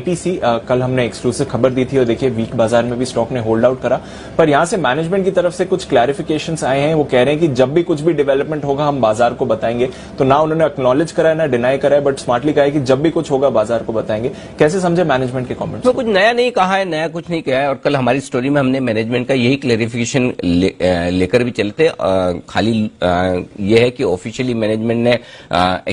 ATC कल हमने exclusive खबर दी थी और देखिए वीक बाजार में भी स्टॉक ने होल्ड आउट करा पर यहां से मैनेजमेंट की तरफ से कुछ क्लैरिफिकेशन आए हैं वो कह रहे हैं कि जब भी कुछ भी डेवलपमेंट होगा हम बाजार को बताएंगे तो ना उन्होंने अक्नोलेज करा है ना डिनाई करा है बट स्मार्टली कहा है कि जब भी कुछ होगा बाजार को बताएंगे कैसे समझे मैनेजमेंट के कॉमेंट तो कुछ नया नहीं कहा है नया कुछ नहीं कहा है और कल हमारी स्टोरी में हमने मैनेजमेंट का यही क्लैरिफिकेशन लेकर ले भी चलते खाली यह है कि ऑफिशियली मैनेजमेंट ने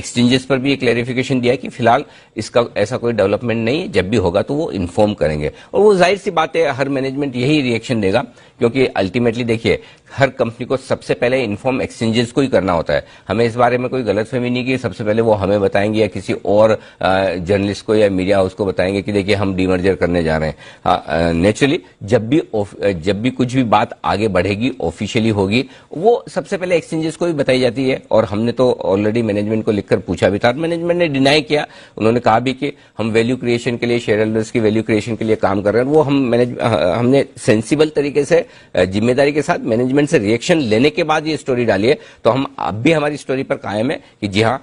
एक्सचेंजेस पर भी क्लैरिफिकेशन दिया कि फिलहाल इसका ऐसा कोई डेवलपमेंट नहीं है जब भी होगा तो वो इन्फॉर्म करेंगे और वो जाहिर सी बात है हर मैनेजमेंट यही रिएक्शन देगा क्योंकि अल्टीमेटली देखिए हर कंपनी को सबसे पहले इन्फॉर्म एक्सचेंजेस को ही करना होता है हमें इस बारे में कोई गलतफहमी नहीं की सबसे पहले वो हमें बताएंगे या किसी और जर्नलिस्ट को या मीडिया हाउस को बताएंगे कि देखिए हम डीमर्जर करने जा रहे हैं नेचुरली हाँ, जब भी जब भी कुछ भी बात आगे बढ़ेगी ऑफिशियली होगी वो सबसे पहले एक्सचेंजेस को भी बताई जाती है और हमने तो ऑलरेडी मैनेजमेंट को लिखकर पूछा भी था मैनेजमेंट ने डिनाई किया उन्होंने कहा भी कि हम वैल्यू क्रिएशन के लिए शेयर होल्डर्स की वैल्यू क्रिएशन के लिए काम कर रहे हैं वो हम मैनेज हमने सेंसिबल तरीके से जिम्मेदारी के साथ मैनेजमेंट मैनेजमेंट से रिएक्शन लेने के बाद ये स्टोरी डालिए तो हम अब भी हमारी स्टोरी पर कायम है कि जी हाँ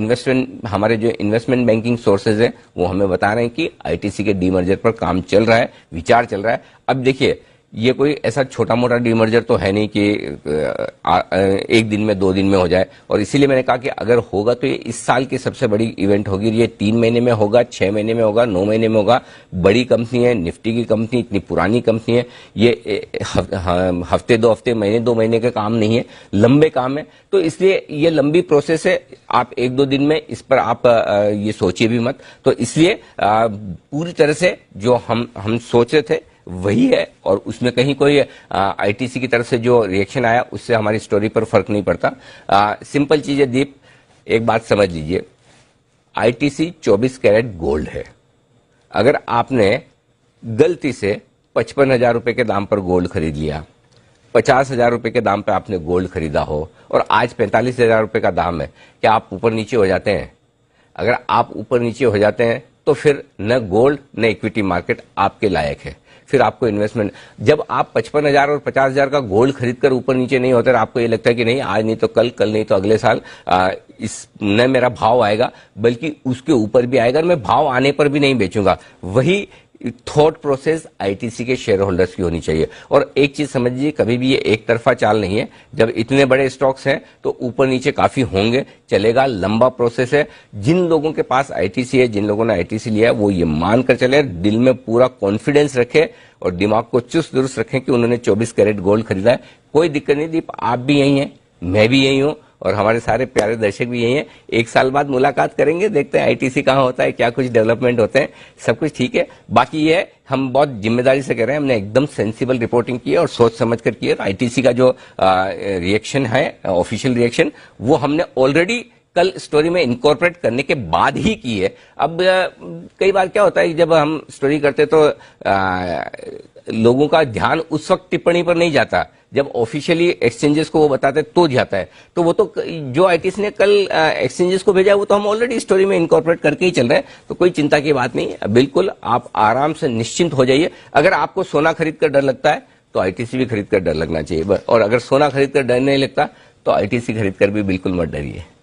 इन्वेस्टमेंट हमारे जो इन्वेस्टमेंट बैंकिंग सोर्सेज हैं वो हमें बता रहे हैं कि आईटीसी के डी पर काम चल रहा है विचार चल रहा है अब देखिए ये कोई ऐसा छोटा मोटा डीमर्जर तो है नहीं कि एक दिन में दो दिन में हो जाए और इसीलिए मैंने कहा कि अगर होगा तो ये इस साल की सबसे बड़ी इवेंट होगी ये तीन महीने में होगा छह महीने में होगा नौ महीने में होगा बड़ी कंपनी है निफ्टी की कंपनी इतनी पुरानी कंपनी है ये हफ्ते दो हफ्ते महीने दो महीने का काम नहीं है लंबे काम है तो इसलिए ये लंबी प्रोसेस है आप एक दो दिन में इस पर आप ये सोचिए भी मत तो इसलिए पूरी तरह से जो हम हम सोच रहे थे वही है और उसमें कहीं कोई आईटीसी की तरफ से जो रिएक्शन आया उससे हमारी स्टोरी पर फर्क नहीं पड़ता सिंपल चीज है दीप एक बात समझ लीजिए आईटीसी 24 कैरेट गोल्ड है अगर आपने गलती से पचपन हजार रुपए के दाम पर गोल्ड खरीद लिया पचास हजार रुपए के दाम पर आपने गोल्ड खरीदा हो और आज पैंतालीस हजार रुपए का दाम है क्या आप ऊपर नीचे हो जाते हैं अगर आप ऊपर नीचे हो जाते हैं तो फिर न गोल्ड न इक्विटी मार्केट आपके लायक है फिर आपको इन्वेस्टमेंट जब आप पचपन हजार और पचास हजार का गोल्ड खरीद कर ऊपर नीचे नहीं होते तो आपको ये लगता है कि नहीं आज नहीं तो कल कल नहीं तो अगले साल आ, इस न मेरा भाव आएगा बल्कि उसके ऊपर भी आएगा मैं भाव आने पर भी नहीं बेचूंगा वही थॉट प्रोसेस आईटीसी के शेयर होल्डर्स की होनी चाहिए और एक चीज समझिए कभी भी ये एक तरफा चाल नहीं है जब इतने बड़े स्टॉक्स हैं तो ऊपर नीचे काफी होंगे चलेगा लंबा प्रोसेस है जिन लोगों के पास आईटीसी है जिन लोगों ने आईटीसी लिया है वो ये मानकर चले दिल में पूरा कॉन्फिडेंस रखे और दिमाग को चुस्त दुरुस्त रखें कि उन्होंने चौबीस कैरेट गोल्ड खरीदा है कोई दिक्कत नहीं दीप आप भी यही है मैं भी यही हूं और हमारे सारे प्यारे दर्शक भी यही हैं एक साल बाद मुलाकात करेंगे देखते हैं आईटीसी कहाँ होता है क्या कुछ डेवलपमेंट होते हैं सब कुछ ठीक है बाकी ये हम बहुत जिम्मेदारी से कर रहे हैं हमने एकदम सेंसिबल रिपोर्टिंग की है और सोच समझ कर की है तो आईटीसी का जो रिएक्शन है ऑफिशियल रिएक्शन वो हमने ऑलरेडी कल स्टोरी में इनकॉर्पोरेट करने के बाद ही की है अब कई बार क्या होता है जब हम स्टोरी करते तो आ, लोगों का ध्यान उस वक्त टिप्पणी पर नहीं जाता जब ऑफिशियली एक्सचेंजेस को वो बताते तो जाता है तो वो तो जो आई ने कल एक्सचेंजेस को भेजा वो तो हम ऑलरेडी स्टोरी में इनकॉर्पोरेट करके ही चल रहे हैं तो कोई चिंता की बात नहीं बिल्कुल आप आराम से निश्चिंत हो जाइए अगर आपको सोना खरीद कर डर लगता है तो आईटीसी भी खरीद कर डर लगना चाहिए और अगर सोना खरीद कर डर नहीं लगता तो आईटीसी खरीद कर भी बिल्कुल मत डरिए